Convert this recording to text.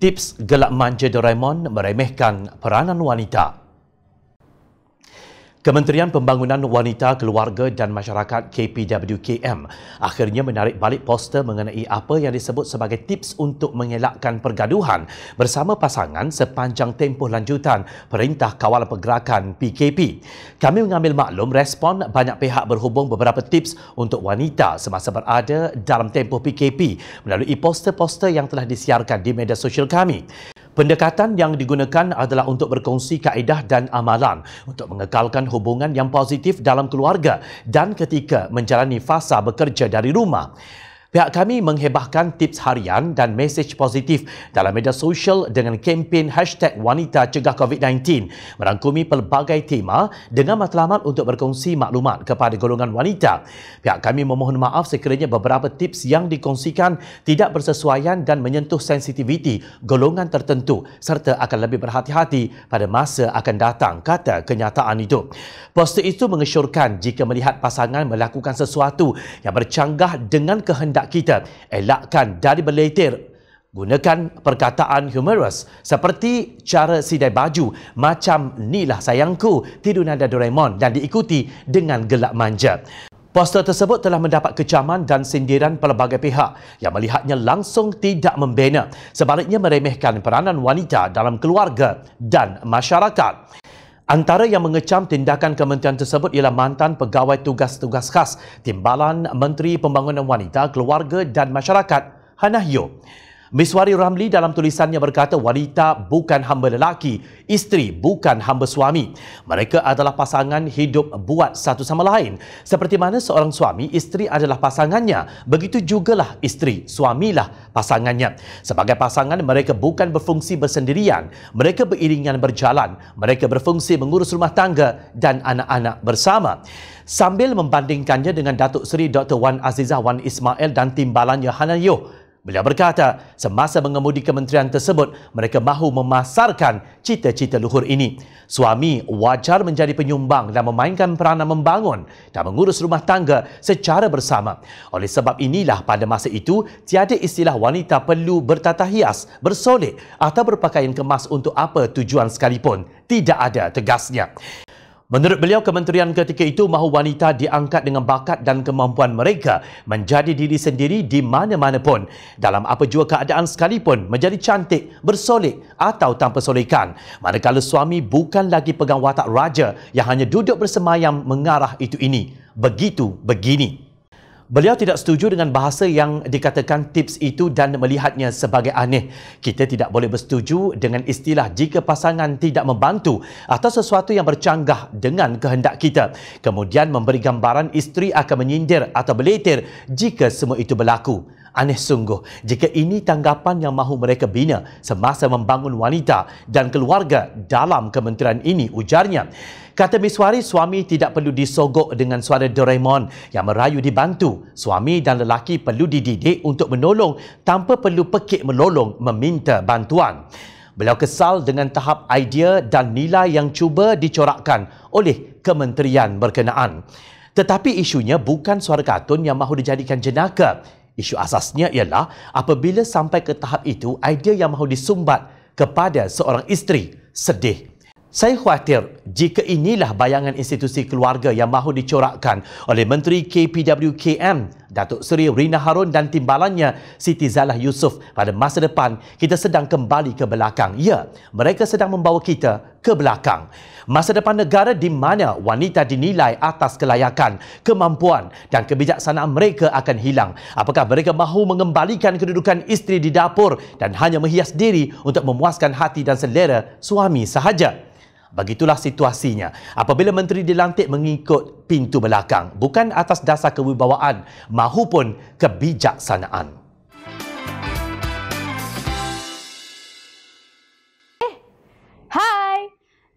tips gelap manja Doraemon meremehkan peranan wanita. Kementerian Pembangunan Wanita, Keluarga dan Masyarakat KPWKM akhirnya menarik balik poster mengenai apa yang disebut sebagai tips untuk mengelakkan pergaduhan bersama pasangan sepanjang tempoh lanjutan Perintah Kawal Pergerakan PKP. Kami mengambil maklum respon banyak pihak berhubung beberapa tips untuk wanita semasa berada dalam tempoh PKP melalui poster-poster yang telah disiarkan di media sosial kami. Pendekatan yang digunakan adalah untuk berkongsi kaedah dan amalan untuk mengekalkan hubungan yang positif dalam keluarga dan ketika menjalani fasa bekerja dari rumah. Pihak kami menghebahkan tips harian dan mesej positif dalam media sosial dengan kempen hashtag wanita cegah COVID-19 merangkumi pelbagai tema dengan matlamat untuk berkongsi maklumat kepada golongan wanita. Pihak kami memohon maaf sekiranya beberapa tips yang dikongsikan tidak bersesuaian dan menyentuh sensitiviti golongan tertentu serta akan lebih berhati-hati pada masa akan datang, kata kenyataan itu. Poster itu mengesyorkan jika melihat pasangan melakukan sesuatu yang bercanggah dengan kehendak kehendak kita. Elakkan dari berletir. Gunakan perkataan humorous seperti cara sidai baju macam nilah sayangku tidur nada Doraemon dan diikuti dengan gelak manja. Poster tersebut telah mendapat kecaman dan sindiran pelbagai pihak yang melihatnya langsung tidak membina sebaliknya meremehkan peranan wanita dalam keluarga dan masyarakat. Antara yang mengecam tindakan kementerian tersebut ialah mantan pegawai tugas-tugas khas Timbalan Menteri Pembangunan Wanita, Keluarga dan Masyarakat, Hannah Yeo. Miswari Ramli dalam tulisannya berkata wanita bukan hamba lelaki, isteri bukan hamba suami. Mereka adalah pasangan hidup buat satu sama lain. Seperti mana seorang suami, isteri adalah pasangannya. Begitu jugalah isteri, suamilah pasangannya. Sebagai pasangan, mereka bukan berfungsi bersendirian. Mereka beriringan berjalan. Mereka berfungsi mengurus rumah tangga dan anak-anak bersama. Sambil membandingkannya dengan Datuk Seri Dr. Wan Azizah Wan Ismail dan timbalannya Hanan Yoh Beliau berkata, semasa mengemudi kementerian tersebut, mereka mahu memasarkan cita-cita luhur ini. Suami wajar menjadi penyumbang dan memainkan peranan membangun dan mengurus rumah tangga secara bersama. Oleh sebab inilah pada masa itu, tiada istilah wanita perlu bertata hias, bersolek atau berpakaian kemas untuk apa tujuan sekalipun. Tidak ada tegasnya. Menurut beliau, kementerian ketika itu mahu wanita diangkat dengan bakat dan kemampuan mereka menjadi diri sendiri di mana-mana pun. Dalam apa jua keadaan sekalipun, menjadi cantik, bersolek atau tanpa solekan. Manakala suami bukan lagi pegang watak raja yang hanya duduk bersemayam mengarah itu ini. Begitu, begini. Beliau tidak setuju dengan bahasa yang dikatakan tips itu dan melihatnya sebagai aneh. Kita tidak boleh bersetuju dengan istilah jika pasangan tidak membantu atau sesuatu yang bercanggah dengan kehendak kita. Kemudian memberi gambaran isteri akan menyindir atau beletir jika semua itu berlaku. Aneh sungguh jika ini tanggapan yang mahu mereka bina semasa membangun wanita dan keluarga dalam kementerian ini ujarnya. Kata Miswari, suami tidak perlu disogok dengan suara Doraemon yang merayu dibantu. Suami dan lelaki perlu dididik untuk menolong tanpa perlu pekik melolong meminta bantuan. Beliau kesal dengan tahap idea dan nilai yang cuba dicorakkan oleh kementerian berkenaan. Tetapi isunya bukan suara kartun yang mahu dijadikan jenaka. Isu asasnya ialah apabila sampai ke tahap itu, idea yang mahu disumbat kepada seorang isteri sedih. Saya khawatir jika inilah bayangan institusi keluarga yang mahu dicorakkan oleh Menteri KPWKM Datuk Seri Rina Harun dan timbalannya Siti Zalah Yusof pada masa depan kita sedang kembali ke belakang. Ya, mereka sedang membawa kita ke belakang. Masa depan negara di mana wanita dinilai atas kelayakan, kemampuan dan kebijaksanaan mereka akan hilang. Apakah mereka mahu mengembalikan kedudukan isteri di dapur dan hanya menghias diri untuk memuaskan hati dan selera suami sahaja? Begitulah situasinya apabila menteri dilantik mengikut pintu belakang bukan atas dasar kewibawaan mahupun kebijaksanaan.